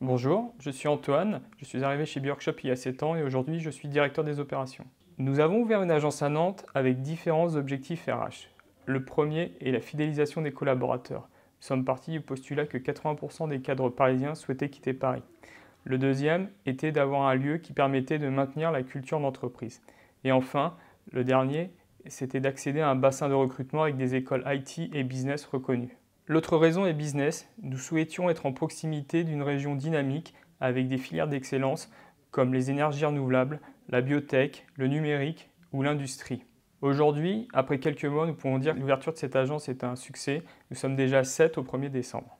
Bonjour, je suis Antoine, je suis arrivé chez Bjorkshop il y a 7 ans et aujourd'hui je suis directeur des opérations. Nous avons ouvert une agence à Nantes avec différents objectifs RH. Le premier est la fidélisation des collaborateurs. Nous sommes partis du postulat que 80% des cadres parisiens souhaitaient quitter Paris. Le deuxième était d'avoir un lieu qui permettait de maintenir la culture d'entreprise. Et enfin, le dernier, c'était d'accéder à un bassin de recrutement avec des écoles IT et business reconnues. L'autre raison est business. Nous souhaitions être en proximité d'une région dynamique avec des filières d'excellence comme les énergies renouvelables, la biotech, le numérique ou l'industrie. Aujourd'hui, après quelques mois, nous pouvons dire que l'ouverture de cette agence est un succès. Nous sommes déjà 7 au 1er décembre.